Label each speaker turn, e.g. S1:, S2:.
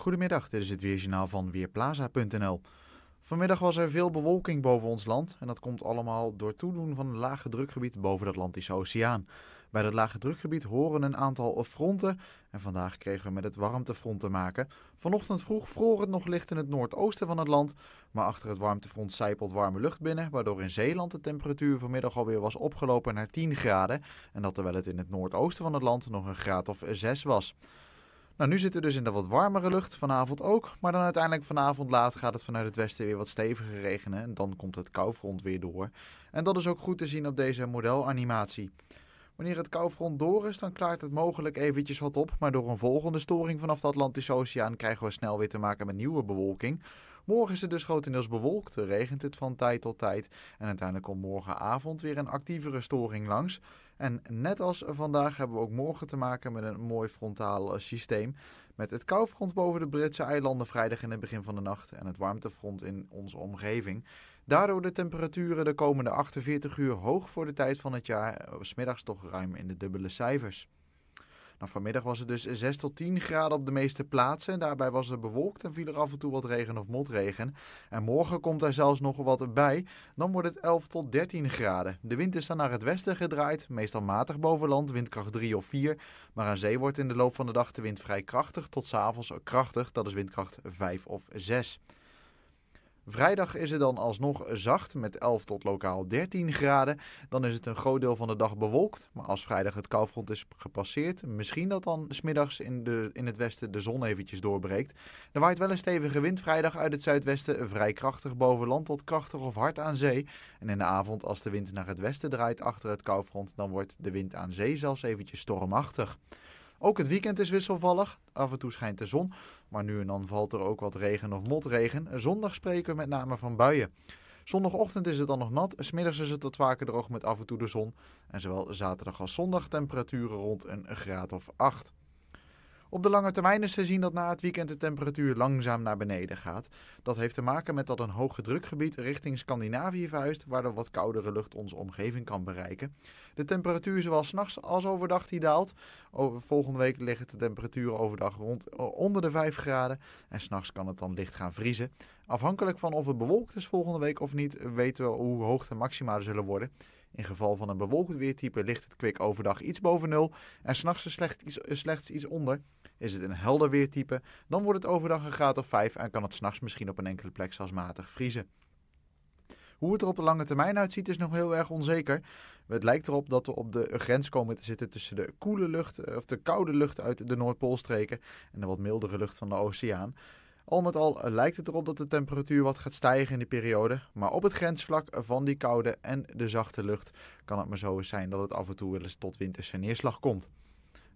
S1: Goedemiddag, dit is het Weerjournaal van Weerplaza.nl. Vanmiddag was er veel bewolking boven ons land en dat komt allemaal door toedoen van een lage drukgebied boven de Atlantische Oceaan. Bij dat lage drukgebied horen een aantal fronten en vandaag kregen we met het warmtefront te maken. Vanochtend vroeg vroor het nog licht in het noordoosten van het land, maar achter het warmtefront zijpelt warme lucht binnen, waardoor in Zeeland de temperatuur vanmiddag alweer was opgelopen naar 10 graden en dat terwijl het in het noordoosten van het land nog een graad of 6 was. Nou, nu zitten we dus in de wat warmere lucht, vanavond ook. Maar dan uiteindelijk vanavond laat gaat het vanuit het westen weer wat steviger regenen. En dan komt het koufront weer door. En dat is ook goed te zien op deze modelanimatie. Wanneer het koufront door is, dan klaart het mogelijk eventjes wat op. Maar door een volgende storing vanaf de Atlantische Oceaan krijgen we snel weer te maken met nieuwe bewolking. Morgen is het dus grotendeels bewolkt, regent het van tijd tot tijd. En uiteindelijk komt morgenavond weer een actievere storing langs. En net als vandaag hebben we ook morgen te maken met een mooi frontaal eh, systeem. Met het koufront boven de Britse eilanden vrijdag in het begin van de nacht en het warmtefront in onze omgeving. Daardoor de temperaturen de komende 48 uur hoog voor de tijd van het jaar, eh, smiddags toch ruim in de dubbele cijfers. Nou, vanmiddag was het dus 6 tot 10 graden op de meeste plaatsen. En daarbij was het bewolkt en viel er af en toe wat regen of motregen. En morgen komt er zelfs nog wat bij. Dan wordt het 11 tot 13 graden. De wind is dan naar het westen gedraaid, meestal matig boven land, windkracht 3 of 4. Maar aan zee wordt in de loop van de dag de wind vrij krachtig tot s'avonds krachtig, dat is windkracht 5 of 6. Vrijdag is het dan alsnog zacht met 11 tot lokaal 13 graden. Dan is het een groot deel van de dag bewolkt. Maar als vrijdag het koufront is gepasseerd, misschien dat dan smiddags in, de, in het westen de zon eventjes doorbreekt. Er waait wel een stevige wind vrijdag uit het zuidwesten, vrij krachtig boven land tot krachtig of hard aan zee. En in de avond als de wind naar het westen draait achter het koufront, dan wordt de wind aan zee zelfs eventjes stormachtig. Ook het weekend is wisselvallig. Af en toe schijnt de zon, maar nu en dan valt er ook wat regen of motregen. Zondag spreken we met name van buien. Zondagochtend is het dan nog nat, smiddags is het tot vaker droog met af en toe de zon. En zowel zaterdag als zondag temperaturen rond een graad of 8. Op de lange termijn is te zien dat na het weekend de temperatuur langzaam naar beneden gaat. Dat heeft te maken met dat een hoge drukgebied richting Scandinavië verhuist, waar de wat koudere lucht onze omgeving kan bereiken. De temperatuur zowel s'nachts als overdag die daalt. Volgende week liggen de temperaturen overdag rond onder de 5 graden en s'nachts kan het dan licht gaan vriezen. Afhankelijk van of het bewolkt is volgende week of niet, weten we hoe hoog de maxima zullen worden. In geval van een bewolkt weertype ligt het kwik overdag iets boven nul en s'nachts slechts, slechts iets onder. Is het een helder weertype, dan wordt het overdag een graad of 5 en kan het s'nachts misschien op een enkele plek zelfs matig vriezen. Hoe het er op de lange termijn uitziet is nog heel erg onzeker. Het lijkt erop dat we op de grens komen te zitten tussen de koele lucht eh, of de koude lucht uit de Noordpoolstreken en de wat mildere lucht van de oceaan. Al met al eh, lijkt het erop dat de temperatuur wat gaat stijgen in die periode. Maar op het grensvlak van die koude en de zachte lucht kan het maar zo zijn dat het af en toe wel eens tot winterse neerslag komt.